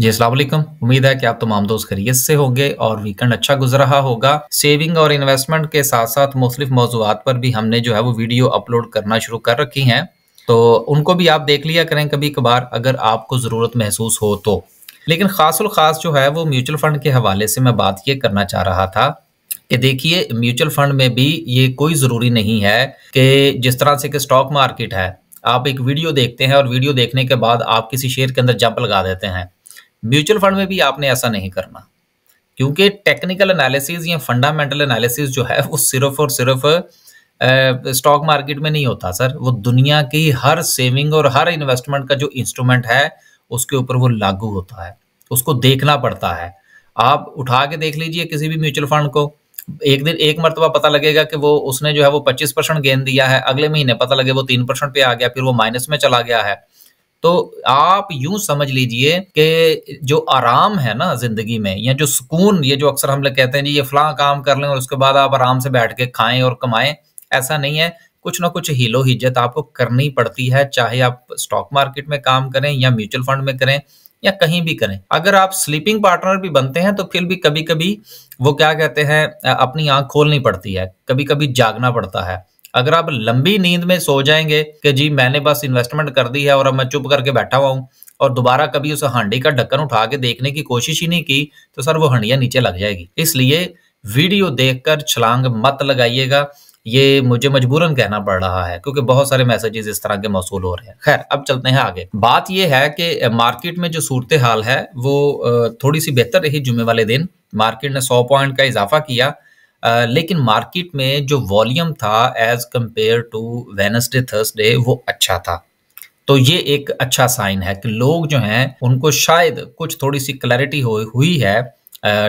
जी असलम उम्मीद है कि आप तमाम दोस्त खरीत से होंगे और वीकेंड अच्छा गुजर रहा होगा सेविंग और इन्वेस्टमेंट के साथ साथ मुख्तलिफ मौजूद पर भी हमने जो है वो वीडियो अपलोड करना शुरू कर रखी हैं तो उनको भी आप देख लिया करें कभी कभार अगर आपको ज़रूरत महसूस हो तो लेकिन ख़ास खास जो है वो म्यूचुअल फंड के हवाले से मैं बात ये करना चाह रहा था कि देखिए म्यूचुअल फंड में भी ये कोई ज़रूरी नहीं है कि जिस तरह से कि स्टॉक मार्केट है आप एक वीडियो देखते हैं और वीडियो देखने के बाद आप किसी शेयर के अंदर जंप लगा देते हैं म्यूचुअल फंड में भी आपने ऐसा नहीं करना क्योंकि टेक्निकल एनालिसिस या फंडामेंटल एनालिसिस जो है वो सिर्फ और सिर्फ स्टॉक मार्केट में नहीं होता सर वो दुनिया की हर सेविंग और हर इन्वेस्टमेंट का जो इंस्ट्रूमेंट है उसके ऊपर वो लागू होता है उसको देखना पड़ता है आप उठा के देख लीजिए किसी भी म्यूचुअल फंड को एक दिन एक मरतबा पता लगेगा कि वो उसने जो है वो पच्चीस परसेंट गेंद दिया है अगले महीने पता लगे वो तीन परसेंट पे आ गया फिर वो माइनस में चला गया है तो आप यूं समझ लीजिए कि जो आराम है ना जिंदगी में या जो सुकून ये जो अक्सर हम लोग कहते हैं जी ये फला काम कर लें और उसके बाद आप आराम से बैठ के खाएं और कमाएं ऐसा नहीं है कुछ ना कुछ हिलो हिज्जत आपको करनी पड़ती है चाहे आप स्टॉक मार्केट में काम करें या म्यूचुअल फंड में करें या कहीं भी करें अगर आप स्लीपिंग पार्टनर भी बनते हैं तो फिर भी कभी कभी वो क्या कहते हैं अपनी आंख खोलनी पड़ती है कभी कभी जागना पड़ता है अगर आप लंबी नींद में सो जाएंगे कि जी मैंने बस इन्वेस्टमेंट कर दी है और अब मैं चुप करके बैठा हुआ हूँ और दोबारा कभी उस हांडी का ढक्कन उठा के देखने की कोशिश ही नहीं की तो सर वो हंडिया नीचे लग जाएगी इसलिए वीडियो देखकर छलांग मत लगाइएगा ये मुझे मजबूरन कहना पड़ रहा है क्योंकि बहुत सारे मैसेजेस इस तरह के मौसू हो रहे हैं खैर अब चलते हैं आगे बात यह है कि मार्केट में जो सूरत हाल है वो थोड़ी सी बेहतर रही जुम्मे वाले दिन मार्केट ने सौ पॉइंट का इजाफा किया लेकिन मार्केट में जो वॉल्यूम था as compared to Wednesday Thursday वो अच्छा था तो ये एक अच्छा साइन है कि लोग जो हैं उनको शायद कुछ थोड़ी सी क्लैरिटी हो हुई है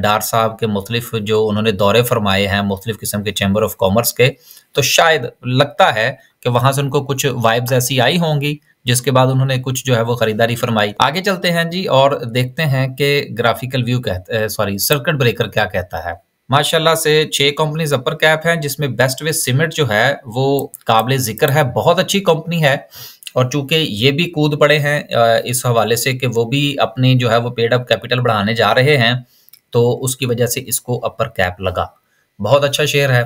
डार साहब के मुख्तलिफ जो उन्होंने दौरे फरमाए हैं मुख्तलिफ किस्म के चैम्बर ऑफ कॉमर्स के तो शायद लगता है कि वहाँ से उनको कुछ वाइब्स ऐसी आई होंगी जिसके बाद उन्होंने कुछ जो है वो खरीदारी फरमाई आगे चलते हैं जी और देखते हैं कि ग्राफिकल व्यू कहते सॉरी सर्किट ब्रेकर क्या कहता है माशाल्लाह से छह कंपनीज अपर कैप हैं जिसमें बेस्ट वे सीमेंट जो है वो काबिल जिक्र है बहुत अच्छी कंपनी है और चूंकि ये भी कूद पड़े हैं इस हवाले से कि वो भी अपनी जो है वो पेड अप कैपिटल बढ़ाने जा रहे हैं तो उसकी वजह से इसको अपर कैप लगा बहुत अच्छा शेयर है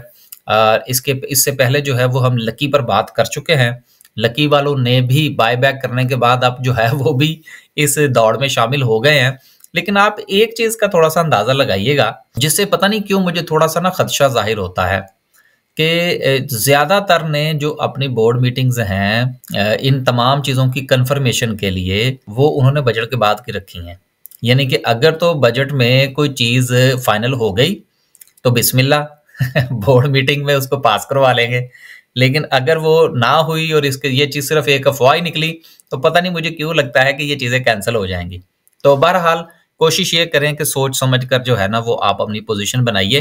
इसके इससे पहले जो है वो हम लकी पर बात कर चुके हैं लकी वालों ने भी बाय बैक करने के बाद अब जो है वो भी इस दौड़ में शामिल हो गए हैं लेकिन आप एक चीज का थोड़ा सा अंदाजा लगाइएगा जिससे पता नहीं क्यों मुझे थोड़ा सा ना खदशा जाहिर होता है कि ज़्यादातर ने जो अपनी बोर्ड मीटिंग्स हैं इन तमाम चीज़ों की कन्फर्मेशन के लिए वो उन्होंने बजट के बाद की रखी हैं यानी कि अगर तो बजट में कोई चीज़ फाइनल हो गई तो बिस्मिल्ला बोर्ड मीटिंग में उसको पास करवा लेंगे लेकिन अगर वो ना हुई और इसके ये चीज़ सिर्फ एक अफवाह निकली तो पता नहीं मुझे क्यों लगता है कि ये चीज़ें कैंसिल हो जाएंगी तो बहरहाल कोशिश ये करें कि सोच समझ कर जो है ना वो आप अपनी पोजिशन बनाइए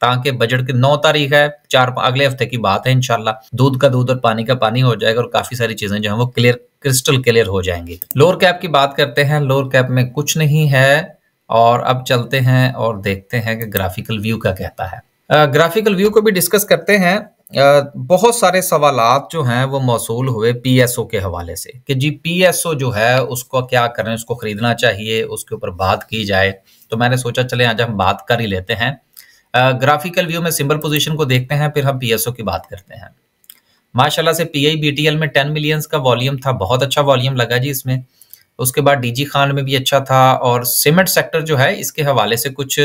ताकि बजट के नौ तारीख है चार अगले हफ्ते की बात है इनशाला दूध का दूध और पानी का पानी हो जाएगा और काफी सारी चीजें जो है वो क्लियर क्रिस्टल क्लियर हो जाएंगी लोअर कैप की बात करते हैं लोअर कैप में कुछ नहीं है और अब चलते हैं और देखते हैं कि ग्राफिकल व्यू का कहता है ग्राफिकल व्यू को भी डिस्कस करते हैं बहुत सारे सवाल जो हैं वो मौसू हुए पीएसओ के हवाले से कि जी पीएसओ जो है उसको क्या करें उसको ख़रीदना चाहिए उसके ऊपर बात की जाए तो मैंने सोचा चले आज हम बात कर ही लेते हैं ग्राफिकल व्यू में सिंबल पोजीशन को देखते हैं फिर हम पीएसओ की बात करते हैं माशाल्लाह से टी एल में टेन मिलियंस का वॉल्यूम था बहुत अच्छा वॉल्यूम लगा जी इसमें उसके बाद जी खान में भी अच्छा था और सीमेंट सेक्टर जो है इसके हवाले से कुछ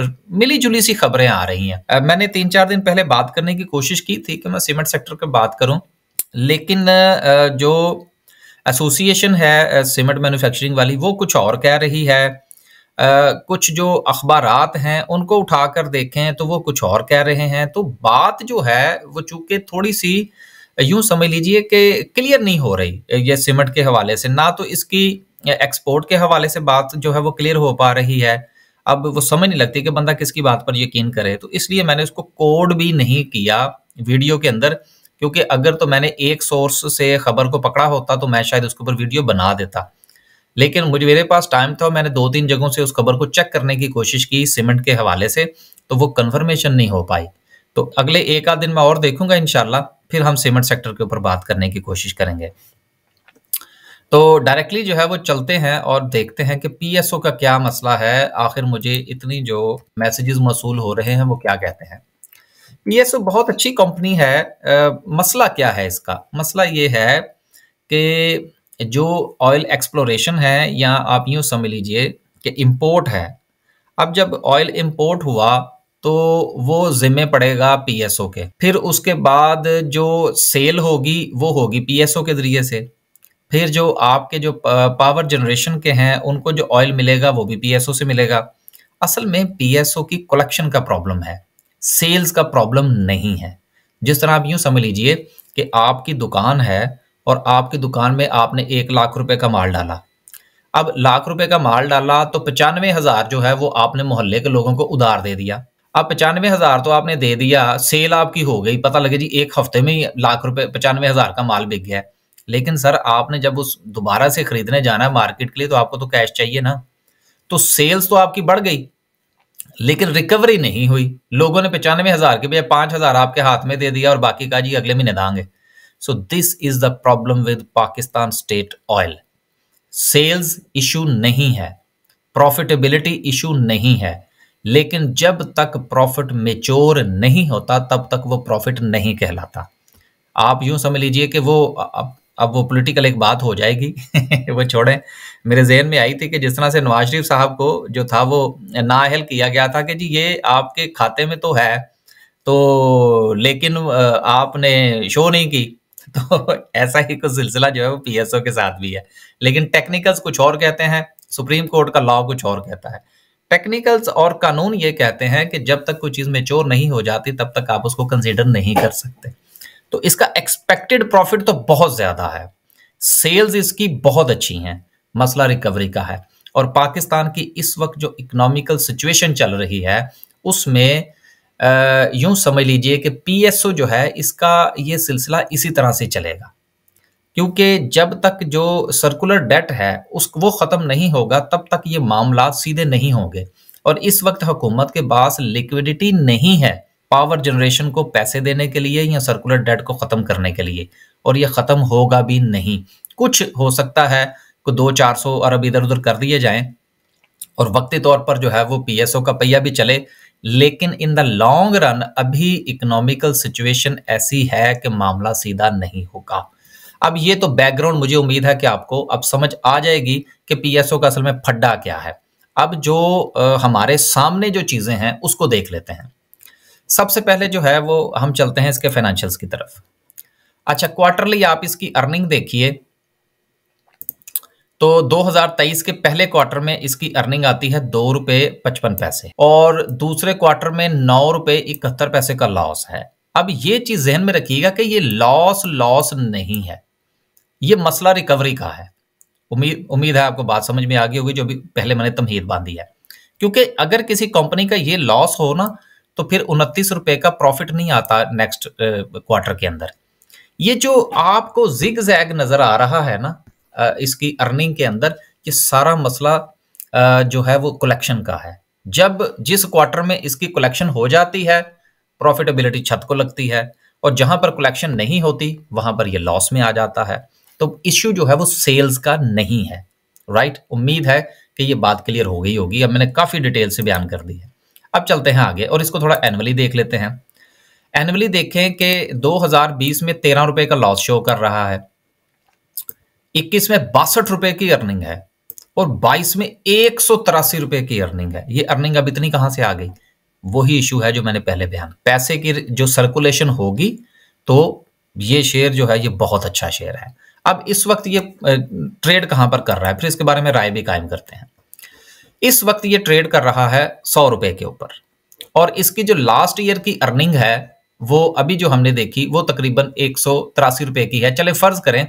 मिली जुली सी खबरें आ रही हैं मैंने तीन चार दिन पहले बात करने की कोशिश की थी कि मैं सीमेंट सेक्टर पर बात करूं लेकिन जो एसोसिएशन है सीमेंट मैन्युफैक्चरिंग वाली वो कुछ और कह रही है कुछ जो अखबार हैं उनको उठाकर देखें तो वो कुछ और कह रहे हैं तो बात जो है वो चूंकि थोड़ी सी यूं समझ लीजिए कि क्लियर नहीं हो रही ये सीमेंट के हवाले से ना तो इसकी एक्सपोर्ट के हवाले से बात जो है वो क्लियर हो पा रही है अब वो समझ नहीं लगती कि बंदा किसकी बात पर यकीन करे तो इसलिए मैंने उसको कोड भी नहीं किया वीडियो के अंदर क्योंकि अगर तो मैंने एक सोर्स से खबर को पकड़ा होता तो मैं शायद उसके ऊपर वीडियो बना देता लेकिन मुझे मेरे पास टाइम था मैंने दो तीन जगहों से उस खबर को चेक करने की कोशिश की सीमेंट के हवाले से तो वो कन्फर्मेशन नहीं हो पाई तो अगले एक आध दिन मैं और देखूंगा इनशाला फिर हम सीमेंट सेक्टर के ऊपर बात करने की कोशिश करेंगे तो डायरेक्टली जो है वो चलते हैं और देखते हैं कि पीएसओ का क्या मसला है आखिर मुझे इतनी जो मैसेजेस मौसू हो रहे हैं वो क्या कहते हैं पीएसओ बहुत अच्छी कंपनी है आ, मसला क्या है इसका मसला ये है कि जो ऑयल एक्सप्लोरेशन है या आप यूँ समझ लीजिए कि इम्पोर्ट है अब जब ऑयल इम्पोर्ट हुआ तो वो जिम्मे पड़ेगा पीएसओ के फिर उसके बाद जो सेल होगी वो होगी पीएसओ के जरिए से फिर जो आपके जो पावर जनरेशन के हैं उनको जो ऑयल मिलेगा वो भी पीएसओ से मिलेगा असल में पीएसओ की कलेक्शन का प्रॉब्लम है सेल्स का प्रॉब्लम नहीं है जिस तरह आप यूं समझ लीजिए कि आपकी दुकान है और आपकी दुकान में आपने एक लाख रुपए का माल डाला अब लाख रुपए का माल डाला तो पचानवे हजार जो है वो आपने मोहल्ले के लोगों को उधार दे दिया अब पचानवे हजार तो आपने दे दिया सेल आपकी हो गई पता लगे जी एक हफ्ते में ही लाख रुपए पचानवे हजार का माल बिक गया है लेकिन सर आपने जब उस दोबारा से खरीदने जाना है मार्केट के लिए तो आपको तो कैश चाहिए ना तो सेल्स तो आपकी बढ़ गई लेकिन रिकवरी नहीं हुई लोगों ने पचानवे हजार के बजाय पांच हजार आपके हाथ में दे दिया और बाकी का जी अगले महीने दांगे so this is the problem with Pakistan state oil sales issue नहीं है प्रॉफिटेबिलिटी इशू नहीं है लेकिन जब तक प्रॉफिट मेच्योर नहीं होता तब तक वो प्रॉफिट नहीं कहलाता आप यूं समझ लीजिए कि वो अब वो पॉलिटिकल एक बात हो जाएगी वो छोड़ें मेरे जहन में आई थी कि जिस तरह से नवाज शरीफ साहब को जो था वो नाअहल किया गया था कि जी ये आपके खाते में तो है तो लेकिन आपने शो नहीं की तो ऐसा ही कुछ सिलसिला जो है वो पीएसओ के साथ भी है लेकिन टेक्निकल्स कुछ और कहते हैं सुप्रीम कोर्ट का लॉ कुछ और कहता है टेक्निकल्स और कानून ये कहते हैं कि जब तक कोई चीज़ मेच्योर नहीं हो जाती तब तक आप उसको कंसिडर नहीं कर सकते तो इसका एक्सपेक्टेड प्रॉफिट तो बहुत ज्यादा है सेल्स इसकी बहुत अच्छी हैं मसला रिकवरी का है और पाकिस्तान की इस वक्त जो इकोनॉमिकल सिचुएशन चल रही है उसमें यूं समझ लीजिए कि पीएसओ जो है इसका ये सिलसिला इसी तरह से चलेगा क्योंकि जब तक जो सर्कुलर डेट है उस वो ख़त्म नहीं होगा तब तक ये मामला सीधे नहीं होंगे और इस वक्त हुकूमत के पास लिक्विडिटी नहीं है पावर जनरेशन को पैसे देने के लिए या सर्कुलर डेट को ख़त्म करने के लिए और ये ख़त्म होगा भी नहीं कुछ हो सकता है को दो चार सौ अरब इधर उधर कर दिए जाएं और वक्ती तौर पर जो है वो पीएसओ का पहिया भी चले लेकिन इन द लॉन्ग रन अभी इकोनॉमिकल सिचुएशन ऐसी है कि मामला सीधा नहीं होगा अब ये तो बैकग्राउंड मुझे उम्मीद है कि आपको अब समझ आ जाएगी कि पीएसओ का असल में फड्डा क्या है अब जो हमारे सामने जो चीज़ें हैं उसको देख लेते हैं सबसे पहले जो है वो हम चलते हैं इसके फाइनेंशियल्स की तरफ अच्छा क्वार्टरली आप इसकी अर्निंग देखिए तो 2023 के पहले क्वार्टर में इसकी अर्निंग आती है दो रुपये पचपन पैसे और दूसरे क्वार्टर में नौ रुपये इकहत्तर पैसे का लॉस है अब ये चीज जहन में रखिएगा कि ये लॉस लॉस नहीं है ये मसला रिकवरी का है उम्मीद उम्मीद है आपको बात समझ में आ गई होगी जो भी पहले मैंने तमहीद बांधी है क्योंकि अगर किसी कंपनी का ये लॉस हो ना तो फिर उनतीस रुपये का प्रॉफिट नहीं आता नेक्स्ट क्वार्टर uh, के अंदर ये जो आपको जिग जैग नजर आ रहा है ना uh, इसकी अर्निंग के अंदर ये सारा मसला uh, जो है वो कलेक्शन का है जब जिस क्वार्टर में इसकी कलेक्शन हो जाती है प्रॉफिटेबिलिटी छत को लगती है और जहां पर कलेक्शन नहीं होती वहां पर ये लॉस में आ जाता है तो इश्यू जो है वो सेल्स का नहीं है राइट उम्मीद है कि ये बात क्लियर हो गई होगी अब मैंने काफ़ी डिटेल से बयान कर दी है अब चलते हैं आगे और इसको थोड़ा एनुअली देख लेते हैं एनुअली देखें कि 2020 में तेरह रुपए का लॉस शो कर रहा है 21 में बासठ रुपए की अर्निंग है और 22 में एक रुपए की अर्निंग है ये अर्निंग अब इतनी कहां से आ गई वही इशू है जो मैंने पहले बयान पैसे की जो सर्कुलेशन होगी तो ये शेयर जो है ये बहुत अच्छा शेयर है अब इस वक्त ये ट्रेड कहां पर कर रहा है फिर इसके बारे में राय भी कायम करते हैं इस वक्त ये ट्रेड कर रहा है सौ रुपए के ऊपर और इसकी जो लास्ट ईयर की अर्निंग है वो अभी जो हमने देखी वो तकरीबन एक सौ तिरासी रुपए की है चले फर्ज करें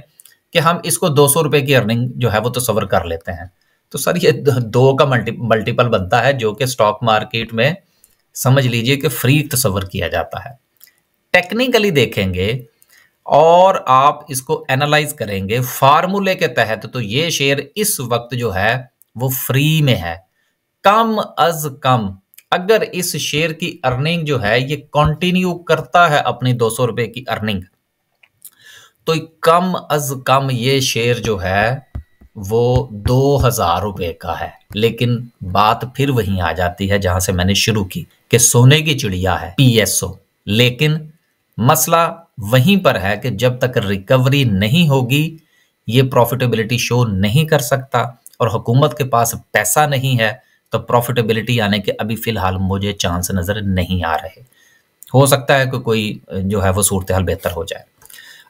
कि हम इसको दो सौ रुपए की अर्निंग जो है वो तस्वर तो कर लेते हैं तो सर ये दो का मल्टी मल्टीपल बनता है जो कि स्टॉक मार्केट में समझ लीजिए कि फ्री तस्वर तो किया जाता है टेक्निकली देखेंगे और आप इसको एनालाइज करेंगे फार्मूले के तहत तो ये शेयर इस वक्त जो है वो फ्री में है कम अज कम अगर इस शेयर की अर्निंग जो है ये कंटिन्यू करता है अपनी दो सौ रुपए की अर्निंग तो कम अज कम ये शेयर जो है वो दो हजार रुपए का है लेकिन बात फिर वहीं आ जाती है जहां से मैंने शुरू की कि सोने की चिड़िया है पीएसओ लेकिन मसला वहीं पर है कि जब तक रिकवरी नहीं होगी ये प्रॉफिटेबिलिटी शो नहीं कर सकता और हुकूमत के पास पैसा नहीं है तो प्रॉफिटेबिलिटी आने के अभी फ़िलहाल मुझे चांस नज़र नहीं आ रहे हो सकता है कि कोई जो है वो सूरत हाल बेहतर हो जाए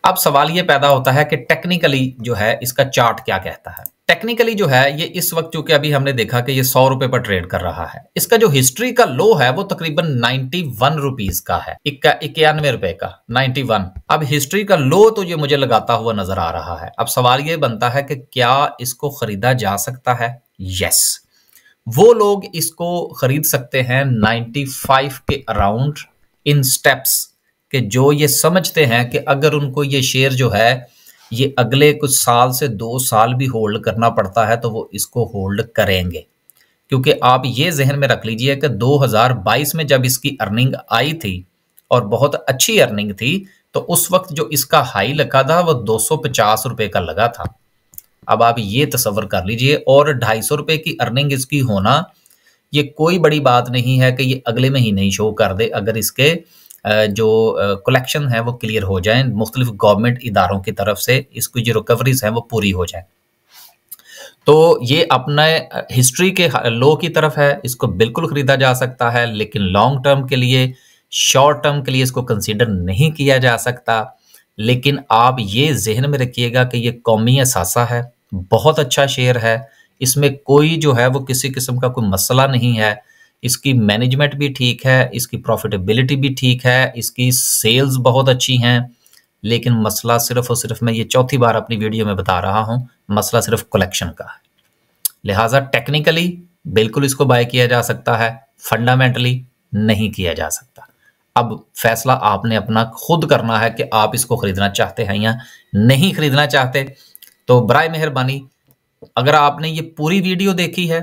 अब सवाल ये पैदा होता है कि टेक्निकली जो है इसका चार्ट क्या कहता है टेक्निकली जो है ये इस वक्त चूंकि अभी हमने देखा कि ये सौ रुपए पर ट्रेड कर रहा है इसका जो हिस्ट्री का लो है वो तकरीबन नाइन्टी वन रुपीज का है इक्यानवे रुपए का नाइनटी वन अब हिस्ट्री का लो तो ये मुझे लगाता हुआ नजर आ रहा है अब सवाल ये बनता है कि क्या इसको खरीदा जा सकता है यस वो लोग इसको खरीद सकते हैं नाइन्टी फाइव के अराउंड इन स्टेप्स कि जो ये समझते हैं कि अगर उनको ये शेयर जो है ये अगले कुछ साल से दो साल भी होल्ड करना पड़ता है तो वो इसको होल्ड करेंगे क्योंकि आप ये जहन में रख लीजिए कि 2022 में जब इसकी अर्निंग आई थी और बहुत अच्छी अर्निंग थी तो उस वक्त जो इसका हाई लगा था वो दो रुपए का लगा था अब आप ये तस्वर कर लीजिए और ढाई सौ की अर्निंग इसकी होना ये कोई बड़ी बात नहीं है कि ये अगले महीने ही शो कर दे अगर इसके जो कलेक्शन है वो क्लियर हो जाए मुख्तलिफ गवर्नमेंट इदारों की तरफ से इसकी जो रिकवरीज हैं वो पूरी हो जाए तो ये अपने हिस्ट्री के लो की तरफ है इसको बिल्कुल खरीदा जा सकता है लेकिन लॉन्ग टर्म के लिए शॉर्ट टर्म के लिए इसको कंसिडर नहीं किया जा सकता लेकिन आप ये जहन में रखिएगा कि ये कौमी असासा है बहुत अच्छा शेयर है इसमें कोई जो है वो किसी किस्म का कोई मसला नहीं है इसकी मैनेजमेंट भी ठीक है इसकी प्रॉफिटेबिलिटी भी ठीक है इसकी सेल्स बहुत अच्छी हैं लेकिन मसला सिर्फ और सिर्फ मैं ये चौथी बार अपनी वीडियो में बता रहा हूँ मसला सिर्फ कलेक्शन का है लिहाजा टेक्निकली बिल्कुल इसको बाय किया जा सकता है फंडामेंटली नहीं किया जा सकता अब फैसला आपने अपना खुद करना है कि आप इसको खरीदना चाहते हैं या नहीं खरीदना चाहते तो बर मेहरबानी अगर आपने ये पूरी वीडियो देखी है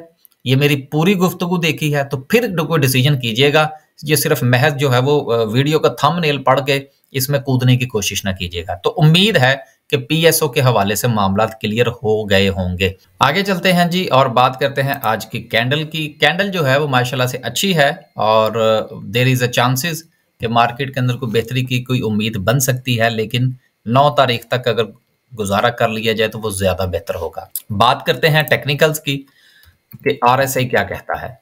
ये मेरी पूरी गुफ्तगु देखी है तो फिर कोई डिसीजन कीजिएगा ये सिर्फ महज जो है वो वीडियो का थम नेल पढ़ के इसमें कूदने की कोशिश ना कीजिएगा तो उम्मीद है कि पीएसओ के हवाले से मामला क्लियर हो गए होंगे आगे चलते हैं जी और बात करते हैं आज की कैंडल की कैंडल जो है वो माशाल्लाह से अच्छी है और देर इज़ अ चांसेस कि मार्केट के अंदर कोई बेहतरी की कोई उम्मीद बन सकती है लेकिन नौ तारीख तक अगर गुजारा कर लिया जाए तो वो ज़्यादा बेहतर होगा बात करते हैं टेक्निकल्स की कि आरएसआई क्या कहता है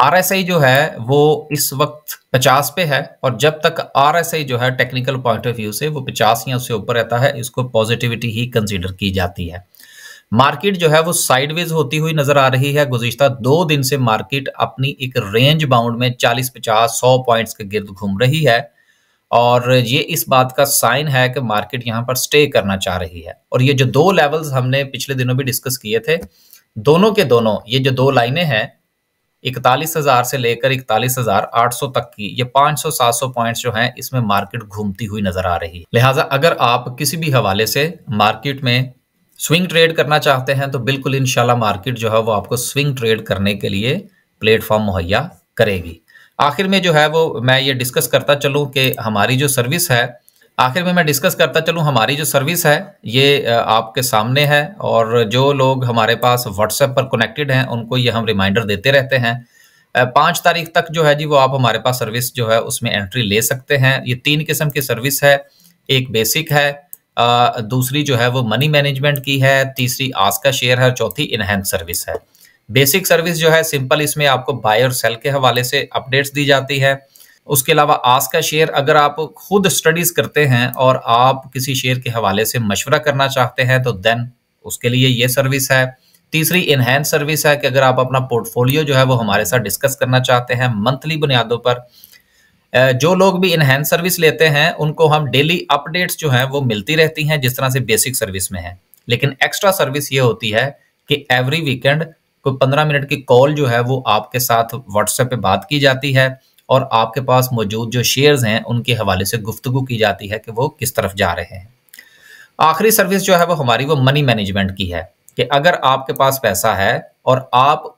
आरएसआई जो है वो इस वक्त 50 पे है और जब तक आरएसआई जो है टेक्निकल पॉइंट ऑफ व्यू से वो 50 या उससे ऊपर रहता है इसको पॉजिटिविटी ही कंसीडर की जाती है मार्केट जो है वो साइडवेज होती हुई नजर आ रही है गुजश्ता दो दिन से मार्केट अपनी एक रेंज बाउंड में 40, 50, 100 पॉइंट्स के गिर्द घूम रही है और ये इस बात का साइन है कि मार्केट यहाँ पर स्टे करना चाह रही है और ये जो दो लेवल्स हमने पिछले दिनों भी डिस्कस किए थे दोनों के दोनों ये जो दो लाइनें हैं इकतालीस हजार से लेकर इकतालीस हजार आठ सौ तक की ये सात सौ पॉइंट जो हैं इसमें मार्केट घूमती हुई नजर आ रही है लिहाजा अगर आप किसी भी हवाले से मार्केट में स्विंग ट्रेड करना चाहते हैं तो बिल्कुल इनशाला मार्केट जो है वो आपको स्विंग ट्रेड करने के लिए प्लेटफॉर्म मुहैया करेगी आखिर में जो है वो मैं ये डिस्कस करता चलूँ कि हमारी जो सर्विस है आखिर में मैं डिस्कस करता चलूँ हमारी जो सर्विस है ये आपके सामने है और जो लोग हमारे पास व्हाट्सएप पर कनेक्टेड हैं उनको ये हम रिमाइंडर देते रहते हैं पाँच तारीख तक जो है जी वो आप हमारे पास सर्विस जो है उसमें एंट्री ले सकते हैं ये तीन किस्म की सर्विस है एक बेसिक है दूसरी जो है वो मनी मैनेजमेंट की है तीसरी आज का शेयर है चौथी इनहेंस सर्विस है बेसिक सर्विस जो है सिंपल इसमें आपको बाय और सेल के हवाले से अपडेट्स दी जाती है उसके अलावा आज का शेयर अगर आप खुद स्टडीज करते हैं और आप किसी शेयर के हवाले से मशवरा करना चाहते हैं तो देन उसके लिए ये सर्विस है तीसरी इनहेंस सर्विस है कि अगर आप अपना पोर्टफोलियो जो है वो हमारे साथ डिस्कस करना चाहते हैं मंथली बुनियादों पर जो लोग भी इनहेंस सर्विस लेते हैं उनको हम डेली अपडेट्स जो हैं वो मिलती रहती हैं जिस तरह से बेसिक सर्विस में है लेकिन एक्स्ट्रा सर्विस ये होती है कि एवरी वीकेंड कोई पंद्रह मिनट की कॉल जो है वो आपके साथ व्हाट्सएप पर बात की जाती है और आपके पास मौजूद जो शेयर्स हैं उनके हवाले से गुफ्तु की जाती है कि वो किस तरफ जा रहे हैं आखिरी सर्विस जो है वो हमारी वो मनी मैनेजमेंट की है कि अगर आपके पास पैसा है और आप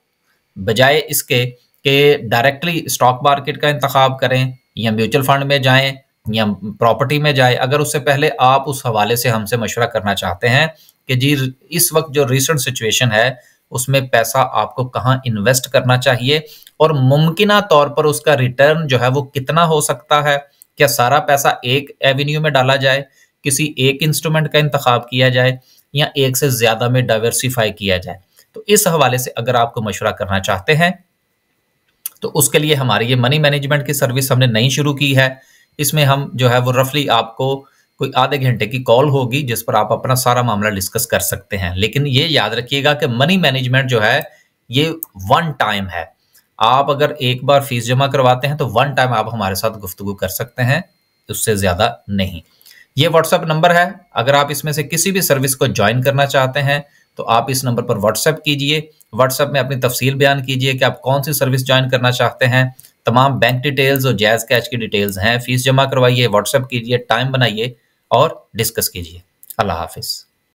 बजाय इसके कि डायरेक्टली स्टॉक मार्केट का इंतखब करें या म्यूचुअल फंड में जाएं या प्रॉपर्टी में जाए अगर उससे पहले आप उस हवाले से हमसे मशवरा करना चाहते हैं कि जी इस वक्त जो रिसेंट सिचुएशन है उसमें पैसा आपको कहाँ इन्वेस्ट करना चाहिए और मुमकिन तौर पर उसका रिटर्न जो है वो कितना हो सकता है क्या सारा पैसा एक एवेन्यू में डाला जाए किसी एक इंस्ट्रूमेंट का इंतखब किया जाए या एक से ज्यादा में डाइवर्सिफाई किया जाए तो इस हवाले से अगर आपको मशवरा करना चाहते हैं तो उसके लिए हमारी ये मनी मैनेजमेंट की सर्विस हमने नई शुरू की है इसमें हम जो है वो रफली आपको कोई आधे घंटे की कॉल होगी जिस पर आप अपना सारा मामला डिस्कस कर सकते हैं लेकिन ये याद रखिएगा कि मनी मैनेजमेंट जो है ये वन टाइम है आप अगर एक बार फीस जमा करवाते हैं तो वन टाइम आप हमारे साथ गुफ्तगु कर सकते हैं उससे ज़्यादा नहीं ये व्हाट्सएप नंबर है अगर आप इसमें से किसी भी सर्विस को ज्वाइन करना चाहते हैं तो आप इस नंबर पर व्हाट्सएप कीजिए व्हाट्सएप में अपनी तफसील बयान कीजिए कि आप कौन सी सर्विस ज्वाइन करना चाहते हैं तमाम बैंक डिटेल्स और जैज कैश की डिटेल्स हैं फीस जमा करवाइए व्हाट्सएप कीजिए टाइम बनाइए और डिस्कस कीजिए अल्लाह हाफिज़